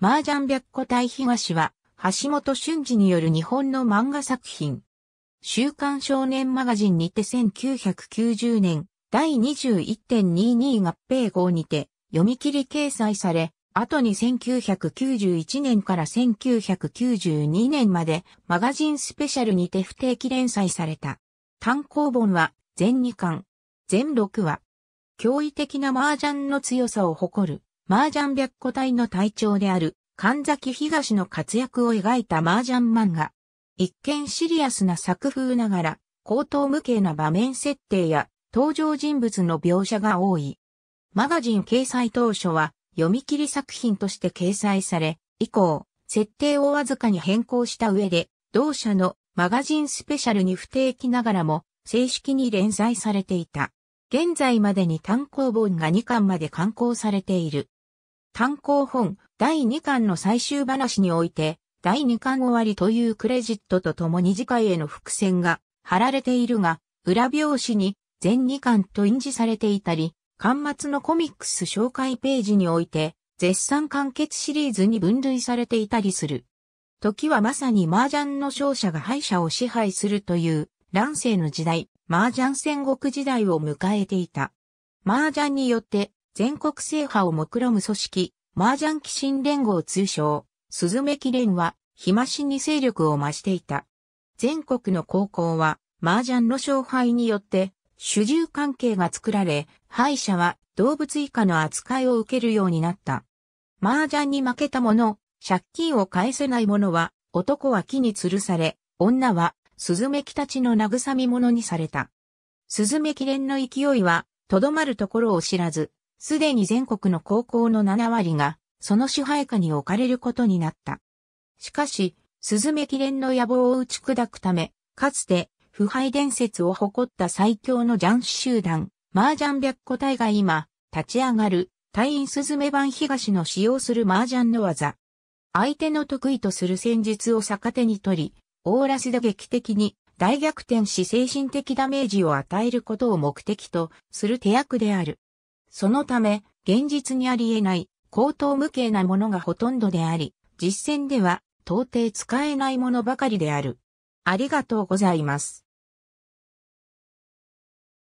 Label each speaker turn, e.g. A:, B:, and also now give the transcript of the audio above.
A: 麻雀白虎隊東は、橋本俊二による日本の漫画作品。週刊少年マガジンにて1990年第21.22合併号にて読み切り掲載され、後に1991年から1992年までマガジンスペシャルにて不定期連載された。単行本は全2巻、全6話。驚異的な麻雀の強さを誇る。麻雀白虎隊の隊長である神崎東の活躍を描いた麻雀漫画。一見シリアスな作風ながら、高等無形な場面設定や登場人物の描写が多い。マガジン掲載当初は読み切り作品として掲載され、以降、設定をわずかに変更した上で、同社のマガジンスペシャルに不定期ながらも正式に連載されていた。現在までに単行本が2巻まで刊行されている。単行本第2巻の最終話において、第2巻終わりというクレジットとともに次回への伏線が貼られているが、裏表紙に全2巻と印字されていたり、巻末のコミックス紹介ページにおいて、絶賛完結シリーズに分類されていたりする。時はまさに麻雀の勝者が敗者を支配するという乱世の時代、麻雀戦国時代を迎えていた。麻雀によって全国制覇を目論む組織、麻雀騎士連合通称、スズメキ連は、日増しに勢力を増していた。全国の高校は、麻雀の勝敗によって、主従関係が作られ、敗者は動物以下の扱いを受けるようになった。麻雀に負けた者、借金を返せない者は、男は木に吊るされ、女は、スズメキたちの慰み者にされた。スズメキ連の勢いは、とどまるところを知らず、すでに全国の高校の7割が、その支配下に置かれることになった。しかし、スズメ記連の野望を打ち砕くため、かつて、腐敗伝説を誇った最強のジャンシ集団、麻雀白個隊が今、立ち上がる、隊員スズメ版東の使用する麻雀の技。相手の得意とする戦術を逆手に取り、オーラスで劇的に大逆転し精神的ダメージを与えることを目的とする手役である。そのため、現実にあり得ない、高等無形なものがほとんどであり、実践では、到底使えないものばかりである。ありがとうございます。